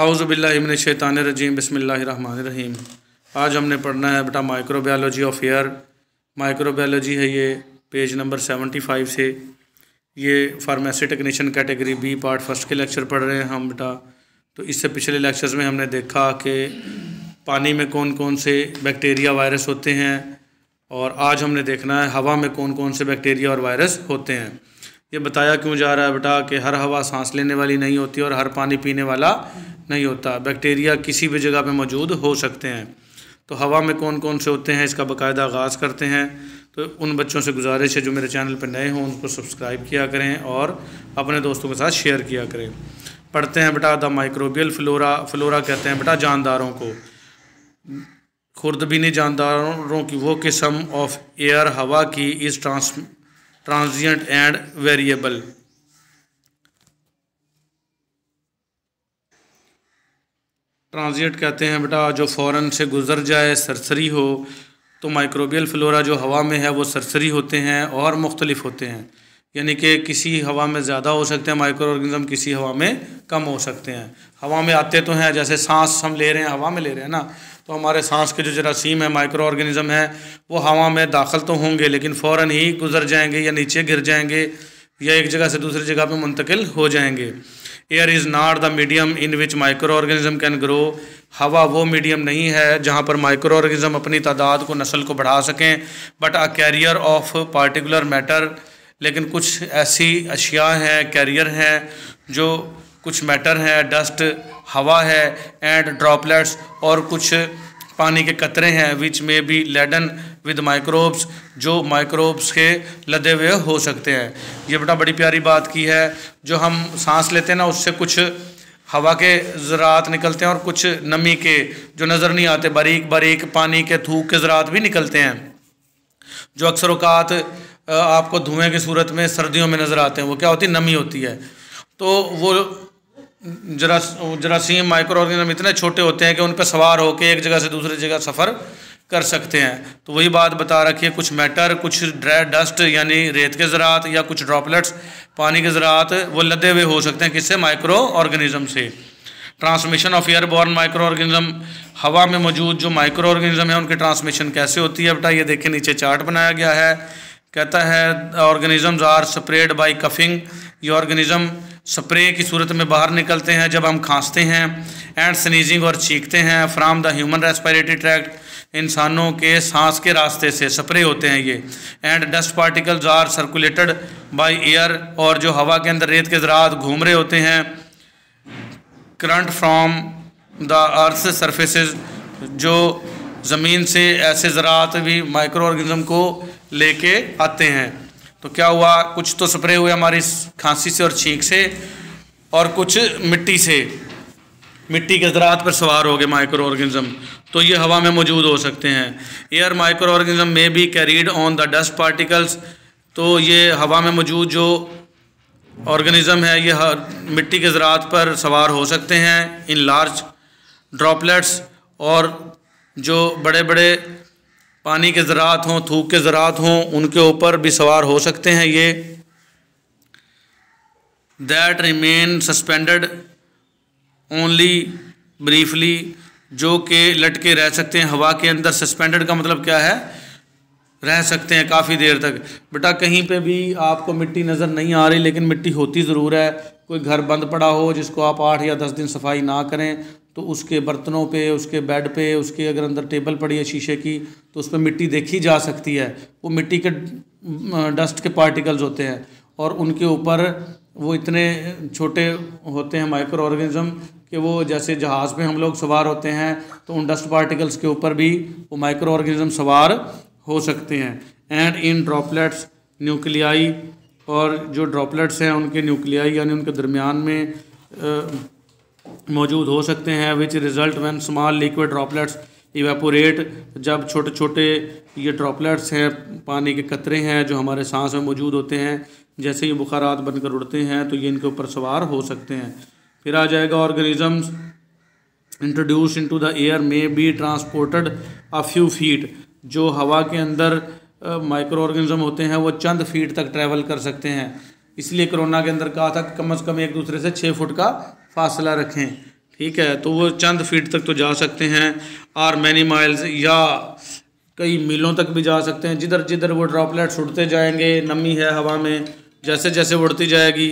आउज़बिल्लिमिनशैतानरजीम बसमीम आज हमने पढ़ना है बेटा माइक्रोबायोलॉजी ऑफ एयर माइक्रोबायोलॉजी है ये पेज नंबर सेवेंटी फाइव से ये pharmacy technician category B part first के लेक्चर पढ़ रहे हैं हम बेटा तो इससे पिछले लेक्चर्स में हमने देखा कि पानी में कौन कौन से बैक्टीरिया वायरस होते हैं और आज हमने देखना है हवा में कौन कौन से बैक्टीरिया और वायरस होते हैं ये बताया क्यों जा रहा है बेटा कि हर हवा सांस लेने वाली नहीं होती और हर पानी पीने वाला नहीं होता बैक्टीरिया किसी भी जगह पे मौजूद हो सकते हैं तो हवा में कौन कौन से होते हैं इसका बाकायदा आगाज़ करते हैं तो उन बच्चों से गुजारिश है जो मेरे चैनल पर नए हों उनको सब्सक्राइब किया करें और अपने दोस्तों के साथ शेयर किया करें पढ़ते हैं बेटा द माइक्रोबियल फ्लोरा फ्लोरा कहते हैं बेटा जानदारों को खुर्दबीनी जानदारों की वो किस्म ऑफ एयर हवा की इस trans transient and variable transient कहते हैं बेटा जो फ़ौरन से गुज़र जाए सरसरी हो तो माइक्रोबियल फ्लोरा जो हवा में है वो सरसरी होते हैं और मुख्तलिफ होते हैं यानी कि किसी हवा में ज़्यादा हो सकते हैं माइक्रो ऑर्गेनिज़म किसी हवा में कम हो सकते हैं हवा में आते तो हैं जैसे सांस हम ले रहे हैं हवा में ले रहे हैं ना तो हमारे सांस के जो जरासीम हैं माइक्रो ऑर्गेनिज़म हैं वो हवा में दाखिल तो होंगे लेकिन फ़ौर ही गुजर जाएंगे या नीचे गिर जाएंगे या एक जगह से दूसरी जगह पर मुंतकिल हो जाएंगे air is not the medium in which micro organism can grow हवा वो मीडियम नहीं है जहाँ पर माइक्रो ऑर्गेनिज़म अपनी तादाद को नस्ल को बढ़ा सकें but a carrier of particular matter लेकिन कुछ ऐसी अशिया हैं कैरियर हैं जो कुछ मैटर है डस्ट हवा है एंड ड्रॉपलेट्स और कुछ पानी के कतरे हैं विच में भी लेडन विद माइक्रोब्स जो माइक्रोब्स के लदे हुए हो सकते हैं ये बेटा बड़ी प्यारी बात की है जो हम सांस लेते हैं ना उससे कुछ हवा के ज़रात निकलते हैं और कुछ नमी के जो नज़र नहीं आते बारीक बारीक पानी के थूक के ज़रात भी निकलते हैं जो अक्सर अवकात आपको धुएँ की सूरत में सर्दियों में नज़र आते हैं वो क्या होती है नमी होती है तो वो जरा जरासीम माइक्रो ऑर्गेनिज्म इतने छोटे होते हैं कि उन पर सवार होकर एक जगह से दूसरी जगह सफ़र कर सकते हैं तो वही बात बता रखी है कुछ मैटर कुछ ड्राई डस्ट यानी रेत के ज़रात या कुछ ड्रॉपलेट्स पानी के ज़रात वो लदे हुए हो सकते हैं किससे माइक्रो ऑर्गेनिज़म से transmission of air borne micro organism हवा में मौजूद जो माइक्रो ऑर्गेनिज्म है उनकी ट्रांसमिशन कैसे होती है बेटा ये देखिए नीचे चार्ट बनाया गया है कहता है organisms are spread by coughing ये ऑर्गेनिज़म स्प्रे की सूरत में बाहर निकलते हैं जब हम खांसते हैं एंड स्नीजिंग और चीखते हैं from the human respiratory tract इंसानों के सांस के रास्ते से स्प्रे होते हैं ये and dust particles are circulated by air और जो हवा के अंदर रेत के ज़रात घूम रहे होते हैं current from the earth surface जो ज़मीन से ऐसे ज़रात भी माइक्रो ऑर्गेनिज्म को लेके आते हैं तो क्या हुआ कुछ तो स्प्रे हुए हमारी खांसी से और छींक से और कुछ मिट्टी से मिट्टी के ज़रात पर सवार हो गए माइक्रो ऑर्गेनिज्म तो ये हवा में मौजूद हो सकते हैं एयर माइक्रो ऑर्गेनिज्म में भी carried on the dust particles तो ये हवा में मौजूद जो ऑर्गेनिज़म है ये हर मिट्टी के ज़रात पर सवार हो सकते हैं इन लार्ज ड्रॉपलेट्स और जो बड़े बड़े पानी के ज़रात हों थूक के ज़रात हों उनके ऊपर भी सवार हो सकते हैं ये that remain suspended only briefly जो कि लटके रह सकते हैं हवा के अंदर सस्पेंडेड का मतलब क्या है रह सकते हैं काफ़ी देर तक बेटा कहीं पे भी आपको मिट्टी नज़र नहीं आ रही लेकिन मिट्टी होती ज़रूर है कोई घर बंद पड़ा हो जिसको आप आठ या दस दिन सफाई ना करें तो उसके बर्तनों पे उसके बेड पे उसके अगर अंदर टेबल पड़ी है शीशे की तो उस पर मिट्टी देखी जा सकती है वो मिट्टी के डस्ट के पार्टिकल्स होते हैं और उनके ऊपर वो इतने छोटे होते हैं माइक्रो ऑर्गेनिज्म कि वो जैसे जहाज़ में हम लोग सवार होते हैं तो उन डस्ट पार्टिकल्स के ऊपर भी वो माइक्रो ऑर्गेनिज्म सवार हो सकते हैं एंड इन ड्रॉपलेट्स न्यूक्लियाई और जो ड्रॉपलेट्स हैं उनके न्यूक्लियाई यानी उनके दरमियान में मौजूद हो सकते हैं which result one small liquid droplets evaporate जब छोटे छोटे ये ड्रॉपलेट्स हैं पानी के कतरे हैं जो हमारे सांस में मौजूद होते हैं जैसे ही बुखारात बनकर उड़ते हैं तो ये इनके ऊपर सवार हो सकते हैं फिर आ जाएगा organisms introduced into the air may be transported a few feet जो हवा के अंदर माइक्रो ऑर्गेनिज्म होते हैं वो चंद फीट तक ट्रैवल कर सकते हैं इसलिए कोरोना के अंदर कहा था कि कम अज़ कम एक दूसरे से छः फुट का फासला रखें ठीक है तो वो चंद फीट तक तो जा सकते हैं और मैनी माइल्स या कई मीलों तक भी जा सकते हैं जिधर जिधर वो ड्रॉपलेट्स उड़ते जाएंगे नमी है हवा में जैसे जैसे उड़ती जाएगी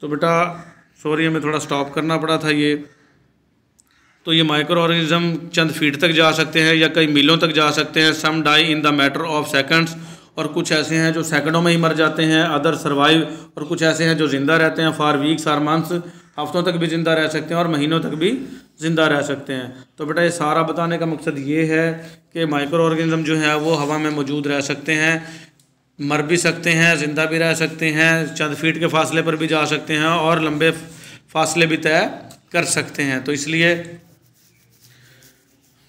तो बेटा सॉरी हमें थोड़ा स्टॉप करना पड़ा था ये तो ये माइक्रो ऑर्गेनिज्म चंद फीट तक जा सकते हैं या कई मीलों तक जा सकते हैं some die in the matter of seconds और कुछ ऐसे हैं जो सेकंडों में ही मर जाते हैं अदर सर्वाइव और कुछ ऐसे हैं जो ज़िंदा रहते हैं फार वीक्स आर मंथ्स हफ्तों तक भी ज़िंदा रह सकते हैं और महीनों तक भी ज़िंदा रह सकते हैं तो बेटा ये सारा बताने का मकसद ये है कि माइक्रो ऑर्गेनिज़म जो है वो हवा में मौजूद रह सकते हैं मर भी सकते हैं ज़िंदा भी रह सकते हैं चंद फीट के फासले पर भी जा सकते हैं और लंबे फासले भी तय कर सकते हैं तो इसलिए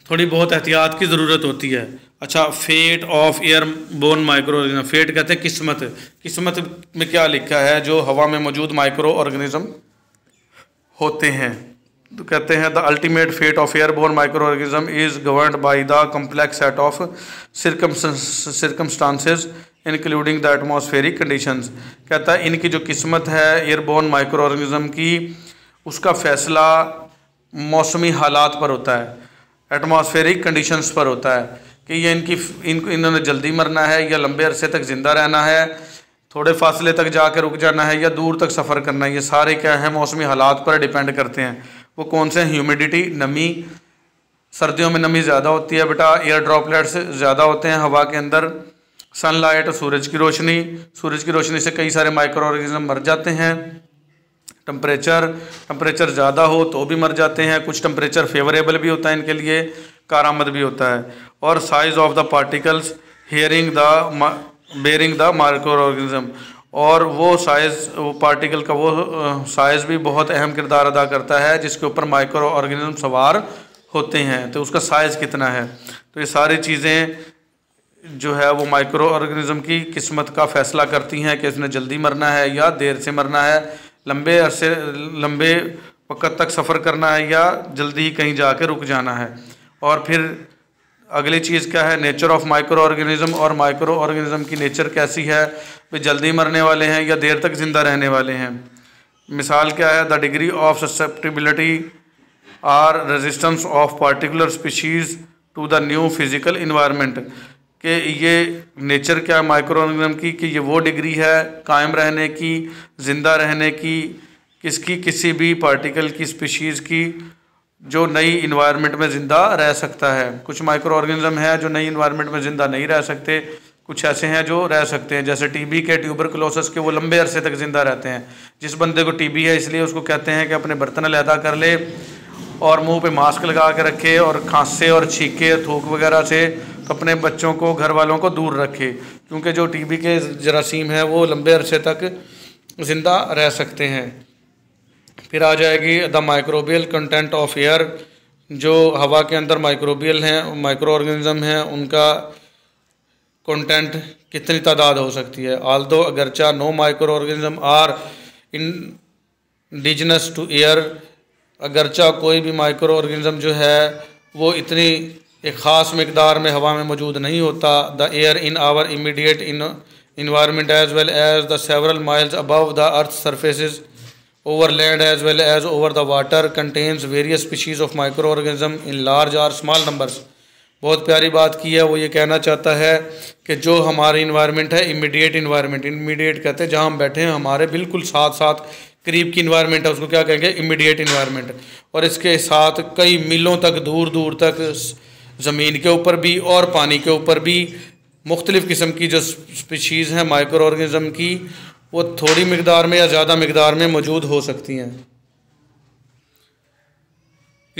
थोड़ी बहुत एहतियात की ज़रूरत होती है अच्छा fate of air borne micro organism fate कहते हैं किस्मत किस्मत में क्या लिखा है जो हवा में मौजूद माइक्रो ऑर्गेनिज्म होते हैं तो कहते हैं the ultimate fate of air borne micro organism is governed by the complex set of circumstances including the atmospheric condition कहता है इनकी जो किस्मत है बोन माइक्रो ऑर्गेनिज्म की उसका फैसला मौसमी हालात पर होता है एटमॉस्फेरिक कंडीशंस पर होता है कि ये इनकी इनको इन्होंने जल्दी मरना है या लंबे अरसे तक ज़िंदा रहना है थोड़े फासले तक जा कर रुक जाना है या दूर तक सफ़र करना है ये सारे क्या है मौसमी हालात पर डिपेंड करते हैं वो कौन से ह्यूमिडिटी नमी सर्दियों में नमी ज़्यादा होती है बेटा एयर ड्रॉपलेट्स ज़्यादा होते हैं हवा के अंदर सनलाइट सूरज की रोशनी सूरज की रोशनी से कई सारे माइक्रो ऑर्गेनिज्म मर जाते हैं टम्परेचर टम्परेचर ज़्यादा हो तो भी मर जाते हैं कुछ टम्परेचर फेवरेबल भी होता है इनके लिए कारामद भी होता है और size of the particles bearing the bearing the micro organism और वो साइज़ वो पार्टिकल का वो साइज़ भी बहुत अहम किरदार अदा करता है जिसके ऊपर माइक्रो ऑर्गेनिज्म सवार होते हैं तो उसका साइज़ कितना है तो ये सारी चीज़ें जो है वो माइक्रो ऑर्गेनिज्म की किस्मत का फ़ैसला करती हैं कि इसने जल्दी मरना है या देर से मरना है लंबे अरसे लंबे वक़्त तक सफ़र करना है या जल्दी ही कहीं जा रुक जाना है और फिर अगली चीज़ क्या है नेचर ऑफ माइक्रो ऑर्गेनिज्म और माइक्रो ऑर्गेनिज्म की नेचर कैसी है वे जल्दी मरने वाले हैं या देर तक ज़िंदा रहने वाले हैं मिसाल क्या है the degree of susceptibility or resistance of particular species to the new physical environment कि ये नेचर क्या माइक्रो ऑर्गेनिज्म की कि ये वो डिग्री है कायम रहने की ज़िंदा रहने की किसकी किसी भी पार्टिकल की स्पीशीज़ की जो नई इन्वायरमेंट में ज़िंदा रह सकता है कुछ माइक्रो ऑर्गेनिज्म हैं जो नई इन्वायरमेंट में ज़िंदा नहीं रह सकते कुछ ऐसे हैं जो रह सकते हैं जैसे टीबी के ट्यूबरकुलोसिस के वो लंबे अरसे तक ज़िंदा रहते हैं जिस बंदे को टीबी है इसलिए उसको कहते हैं कि अपने बर्तन लहदा कर ले और मुंह पे मास्क लगा के रखे और खांसे और छीके थूक वगैरह से अपने बच्चों को घर वालों को दूर रखे क्योंकि जो टीबी के जरासीम हैं वो लंबे अरसे तक ज़िंदा रह सकते हैं फिर आ जाएगी the microbial content of air जो हवा के अंदर माइक्रोबियल हैं माइक्रो ऑर्गेनिज़म हैं उनका कंटेंट कितनी तादाद हो सकती है आल दो अगरचा no micro organism are indigenous to air अगरचा कोई भी माइक्रो ऑर्गेनिज़म जो है वो इतनी एक ख़ास मकदार में हवा में मौजूद नहीं होता the air in our immediate in environment as well as the several miles above the earth surfaces land as well as over the water contains various species of micro organism in large और small number बहुत प्यारी बात की है वो ये कहना चाहता है कि जो हमारे इन्वायरमेंट है इमीडिएट इन्वायरमेंट इमीडिएट कहते हैं जहाँ हम बैठे हैं हमारे बिल्कुल साथ साथ करीब की इन्वायरमेंट है उसको क्या कहेंगे इमीडिएट इन्वायरमेंट और इसके साथ कई मीलों तक दूर दूर तक ज़मीन के ऊपर भी और पानी के ऊपर भी मुख्तलिफ़ किस्म की जो स्पीशीज़ हैं माइक्रो ऑर्गेज़म की वो थोड़ी मकदार में या ज़्यादा मकदार में मौजूद हो सकती हैं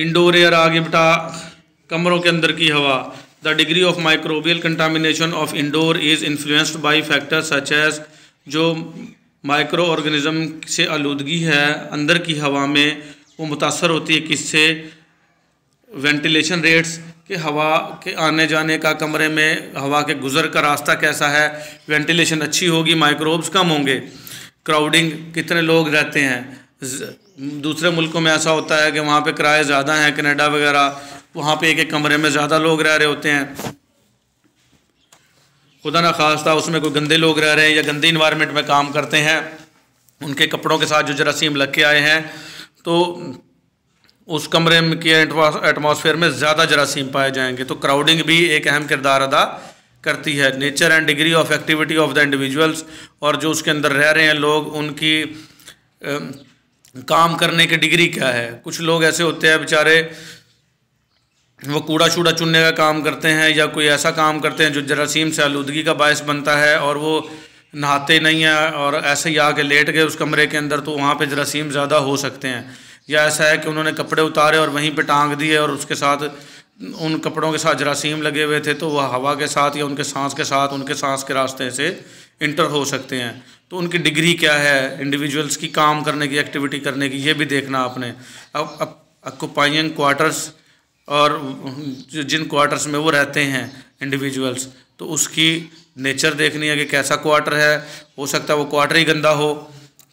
इंडोर एयर आगे बटा कमरों के अंदर की हवा the degree of microbial contamination of indoor is influenced by factor such as जो माइक्रो ऑर्गेनिज़म से आलूदगी है अंदर की हवा में वो मुतासर होती है किससे वेंटिलेशन रेट्स कि हवा के आने जाने का कमरे में हवा के गुज़र का रास्ता कैसा है वेंटिलेशन अच्छी होगी माइक्रोब्स कम होंगे क्राउडिंग कितने लोग रहते हैं दूसरे मुल्कों में ऐसा होता है कि वहाँ पे किराए ज़्यादा हैं कनाडा वगैरह वहाँ पे एक एक कमरे में ज़्यादा लोग रह रहे होते हैं खुदा ना था उसमें कोई गंदे लोग रह रहे हैं या गंदे इन्वायरमेंट में काम करते हैं उनके कपड़ों के साथ जो जरासीम लग के आए हैं तो उस कमरे के एटमॉस्फेयर में ज़्यादा जरासीम पाए जाएंगे तो क्राउडिंग भी एक अहम किरदार अदा करती है nature and degree of activity of the individuals और जो उसके अंदर रह रहे हैं लोग उनकी काम करने की डिग्री क्या है कुछ लोग ऐसे होते हैं बेचारे वो कूड़ा छूड़ा चुनने का काम करते हैं या कोई ऐसा काम करते हैं जो जरासीम से आलूदगी का बायस बनता है और वो नहाते नहीं हैं और ऐसे ही आके लेट गए उस कमरे के अंदर तो वहाँ पे जरासीम ज़्यादा हो सकते हैं या ऐसा है कि उन्होंने कपड़े उतारे और वहीं पे टांग दिए और उसके साथ उन कपड़ों के साथ जरासीम लगे हुए थे तो वह हवा के साथ या उनके सांस के साथ उनके सांस के रास्ते से इंटर हो सकते हैं तो उनकी डिग्री क्या है इंडिविजुअल्स की काम करने की एक्टिविटी करने की ये भी देखना आपने अब अकुपाइंग क्वार्टर्स और जिन क्वार्टर्स में वो रहते हैं इंडिविजुअल्स तो उसकी नेचर देखनी है कि कैसा क्वार्टर है हो सकता है वो क्वार्टर ही गंदा हो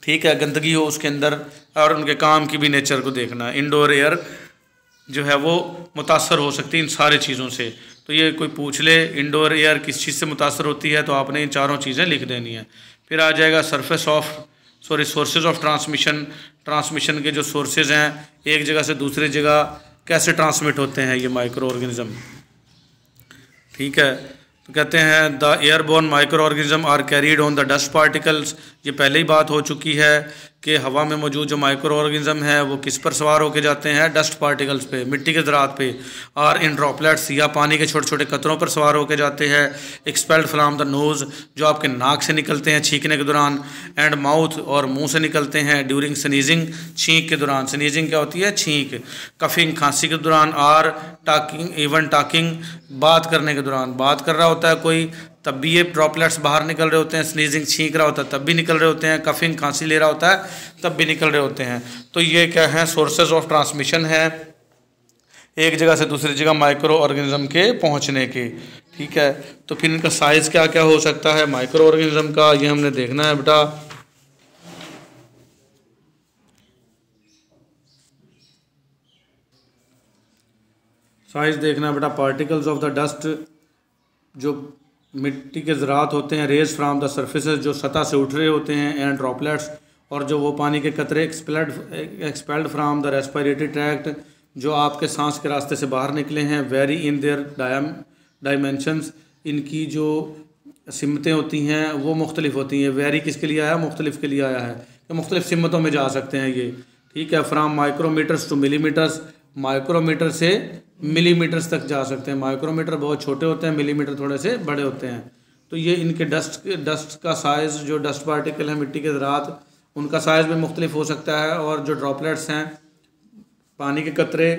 ठीक है गंदगी हो उसके अंदर और उनके काम की भी नेचर को देखना इंडोर एयर जो है वो मुतासर हो सकती है इन सारे चीज़ों से तो ये कोई पूछ ले इंडोर एयर किस चीज़ से मुतासर होती है तो आपने इन चारों चीज़ें लिख देनी है फिर आ जाएगा surface of sorry sources of transmission transmission के जो सोर्सेज हैं एक जगह से दूसरी जगह कैसे ट्रांसमिट होते हैं ये माइक्रो ऑर्गेनिज़म ठीक है तो कहते हैं the airborne micro organism are carried on the dust particles ये पहले ही बात हो चुकी है कि हवा में मौजूद जो माइक्रो ऑर्गेनिज्म है वो किस पर सवार होकर जाते हैं डस्ट पार्टिकल्स पे मिट्टी के ज़रात पे और इन ड्रॉपलेट्स या पानी के छोटे छोटे कतरों पर सवार होकर जाते हैं एक्सपेल्ड फ्राम द नोज़ जो आपके नाक से निकलते हैं छींकने के दौरान एंड माउथ और मुंह से निकलते हैं ड्यूरिंग सनीजिंग छींक के दौरान सनीजिंग क्या होती है छींक कफिंग खांसी के दौरान और टाकिंग इवन टाकिंग बात करने के दौरान बात कर रहा होता है कोई तब भी ये ड्रॉपलेट्स बाहर निकल रहे होते हैं स्नीजिंग छींक रहा होता है तब भी निकल रहे होते हैं कफिंग खांसी ले रहा होता है तब भी निकल रहे होते हैं तो ये क्या है सोर्सेज ऑफ ट्रांसमिशन है एक जगह से दूसरी जगह माइक्रो ऑर्गेनिज्म के पहुंचने के ठीक है तो फिर इनका साइज़ क्या क्या हो सकता है माइक्रो ऑर्गेनिज्म का ये हमने देखना है बेटा साइज देखना है बेटा पार्टिकल्स ऑफ द डस्ट जो मिट्टी के ज़रात होते हैं रेज फ्राम द सर्फेस जो सतह से उठ रहे होते हैं एंड ड्रॉपलेट्स और जो वो पानी के कतरे expelled expelled from the respiratory tract जो आपके सांस के रास्ते से बाहर निकले हैं very in their diam dimensions इनकी जो सिमतें होती हैं वो मुख्तलिफ होती हैं वेरी किसके लिए आया मुख्तलिफ के लिए आया है कि मुख्तलिफ सिमतों में जा सकते हैं ये ठीक है from micrometres to millimetres micrometre से मिलीमीटर्स तक जा सकते हैं माइक्रोमीटर बहुत छोटे होते हैं मिलीमीटर थोड़े से बड़े होते हैं तो ये इनके डस्ट के डस्ट का साइज़ जो डस्ट पार्टिकल है मिट्टी के ज़रात उनका साइज़ भी मुख्तलिफ हो सकता है और जो ड्रॉपलेट्स हैं पानी के कतरे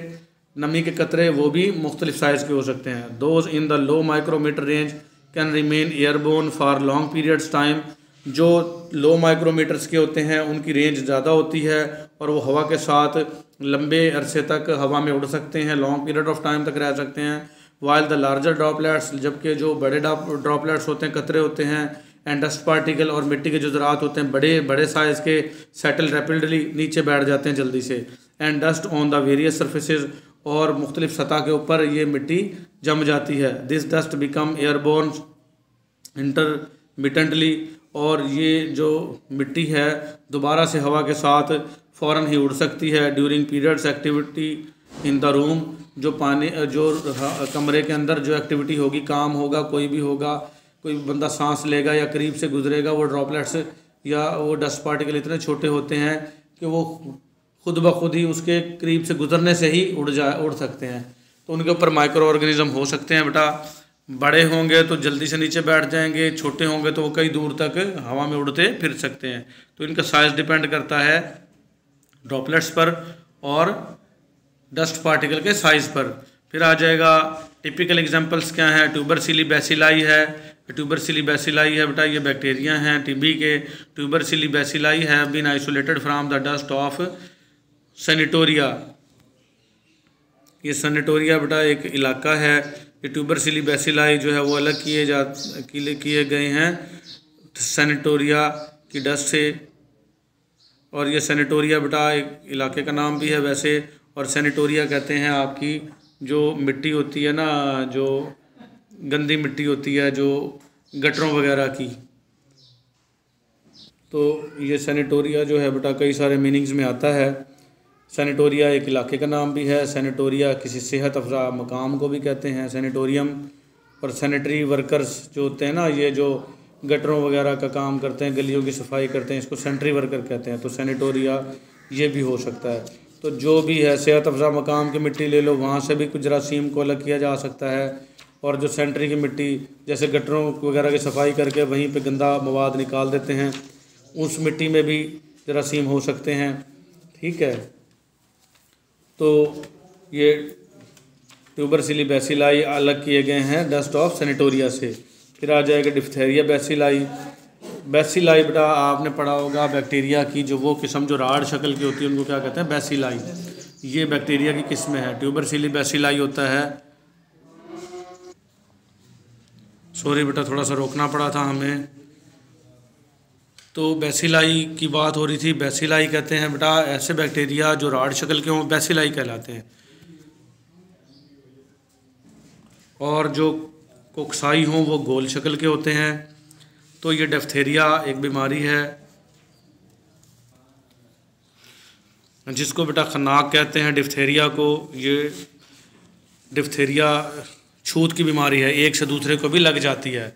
नमी के कतरे वो भी मुख्तलिफ साइज़ के हो सकते हैं those in the low micrometre range can remain airborne for long periods time जो लो माइक्रोमीटर्स के होते हैं उनकी रेंज ज़्यादा होती है और वो हवा के साथ लंबे अरसे तक हवा में उड़ सकते हैं लॉन्ग पीरियड ऑफ टाइम तक रह सकते हैं वाइल द लार्जर ड्रॉपलेट्स जबकि जो बड़े ड्रॉपलेट्स होते हैं कतरे होते हैं एंड डस्ट पार्टिकल और मिट्टी के जो ज़रात होते हैं बड़े बड़े साइज़ के सेटल रेपिडली नीचे बैठ जाते हैं जल्दी से and dust on the various surfaces और मुख्तलिफ सतह के ऊपर ये मिट्टी जम जाती है this dust become airborne intermittently और ये जो मिट्टी है दोबारा से हवा के साथ फ़ौर ही उड़ सकती है during periods activity in the room जो पानी जो कमरे के अंदर जो एक्टिविटी होगी काम होगा कोई भी होगा कोई बंदा सांस लेगा या करीब से गुजरेगा वो ड्रॉपलेट्स या वो डस्ट पार्टिकल इतने छोटे होते हैं कि वो खुद ब खुद ही उसके करीब से गुजरने से ही उड़ जा उड़ सकते हैं तो उनके ऊपर माइक्रो ऑर्गेनिज़म हो सकते हैं बेटा बड़े होंगे तो जल्दी से नीचे बैठ जाएंगे छोटे होंगे तो वो कई दूर तक हवा में उड़ते फिर सकते हैं तो इनका साइज डिपेंड करता है ड्रॉपलेट्स पर और डस्ट पार्टिकल के साइज़ पर फिर आ जाएगा टिपिकल एग्जांपल्स क्या हैं ट्यूबर सिली बेसिलाई है ट्यूबर सिली बेसिलाई है बेटा ये बैक्टीरिया हैं टीबी के ट्यूबर सिली बेसिलाई है been isolated from the dust of sanatoria ये सैनिटोरिया बेटा एक इलाका है कि ट्यूबर सिली बेसिलाई जो है वो अलग किए जा किए गए हैं सैनिटोरिया की डस्ट से और ये सैनिटोरिया बेटा एक इलाके का नाम भी है वैसे और सैनिटोरिया कहते हैं आपकी जो मिट्टी होती है ना जो गंदी मिट्टी होती है जो गटरों वगैरह की तो ये सैनिटोरिया जो है बेटा कई सारे मीनिंग्स में आता है सैनिटोरिया एक इलाके का नाम भी है सैनिटोरिया किसी सेहत अफजा मकाम को भी कहते हैं सैनिटोरियम और सैनिटरी वर्कर्स जो होते हैं ना ये जो गटरों वगैरह का काम करते हैं गलियों की सफाई करते हैं इसको सैनिटरी वर्कर कहते हैं तो सैनिटोरिया ये भी हो सकता है तो जो भी है सेहत अफजा मकाम की मिट्टी ले लो वहाँ से भी कुछ जरासीम को अलग किया जा सकता है और जो सेंट्री की मिट्टी जैसे गटरों वगैरह की सफाई करके वहीं पे गंदा मवाद निकाल देते हैं उस मिट्टी में भी जरासीम हो सकते हैं ठीक है तो ये ट्यूबरसिली बैसिलाई अलग किए गए हैं डस्ट ऑफ सेनेटोरिया से फिर आ जाएगा डिफ्थेरिया बैसिलाई बैसिलाई बेटा आपने पढ़ा होगा बैक्टीरिया की जो वो किस्म जो राड शक्ल की होती है उनको क्या कहते हैं बैसिलाई ये बैक्टीरिया की है ट्यूबर ट्यूबरसिली बैसिलाई होता है सॉरी बेटा थोड़ा सा रोकना पड़ा था हमें तो बेसिलाई की बात हो रही थी बेसिलाई कहते हैं बेटा ऐसे बैक्टीरिया जो राड शक्ल के हों बेसिलाई कहलाते हैं और जो कोकसाई हों वो गोल शक्ल के होते हैं तो ये डेफ्थेरिया एक बीमारी है जिसको बेटा खनाक कहते हैं डिफ्थेरिया को ये डिफ्थेरिया छूत की बीमारी है एक से दूसरे को भी लग जाती है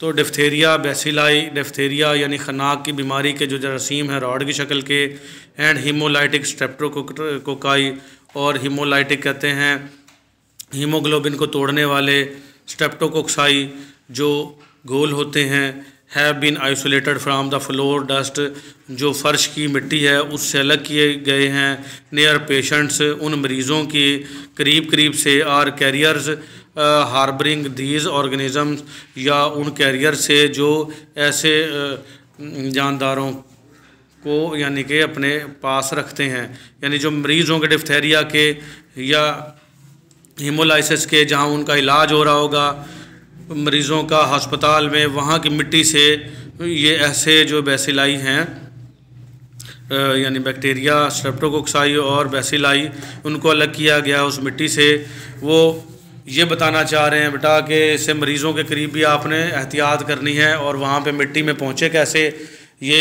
तो डिफ्थेरिया बेसिलाई डिफ्थेरिया यानी खनाक की बीमारी के जो जरासीम हैं रॉड की शक्ल के एंड हीमोलाइटिक स्ट्रेप्टोकोकाई और हीमोलाइटिक कहते हैं हीमोग्लोबिन को तोड़ने वाले स्टेप्टोकोक्साई जो गोल होते हैं have been isolated from the floor dust जो फ़र्श की मिट्टी है उससे अलग किए गए हैं नियर पेशेंट्स उन मरीज़ों के करीब करीब से are carriers harbouring these organism या उन कैरियर से जो ऐसे जानदारों को यानी कि अपने पास रखते हैं यानी जो मरीज़ होंगे डिफ्थेरिया के या हिमोलाइसिस के जहाँ उनका इलाज हो रहा होगा मरीज़ों का हस्पताल में वहाँ की मिट्टी से ये ऐसे जो बैसिलाई हैं यानी बैक्टीरिया स्ट्रेप्टोकोक्साई और बैसिलाई उनको अलग किया गया उस मिट्टी से वो ये बताना चाह रहे हैं बेटा कि इसे मरीज़ों के करीब भी आपने एहतियात करनी है और वहाँ पे मिट्टी में पहुँचे कैसे ये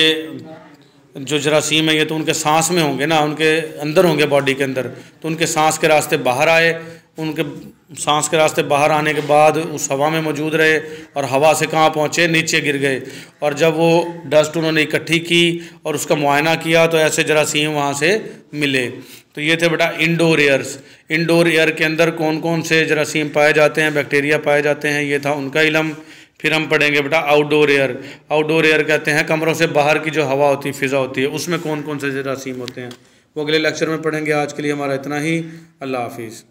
जो जरासीम है ये तो उनके सांस में होंगे ना उनके अंदर होंगे बॉडी के अंदर तो उनके सांस के रास्ते बाहर आए उनके सांस के रास्ते बाहर आने के बाद उस हवा में मौजूद रहे और हवा से कहाँ पहुँचे नीचे गिर गए और जब वो डस्ट उन्होंने इकट्ठी की और उसका मुआयना किया तो ऐसे जरासीम वहाँ से मिले तो ये थे बेटा इंडोर एयर्स इंडोर एयर के अंदर कौन कौन से जरासीम पाए जाते हैं बैक्टीरिया पाए जाते हैं ये था उनका इलम फिर हम पढ़ेंगे बेटा आउटडोर एयर आउटडोर एयर कहते हैं कमरों से बाहर की जो हवा होती है फ़िज़ा होती है उसमें कौन कौन से जरासीम होते हैं वो अगले लेक्चर में पढ़ेंगे आज के लिए हमारा इतना ही अल्लाह हाफिज़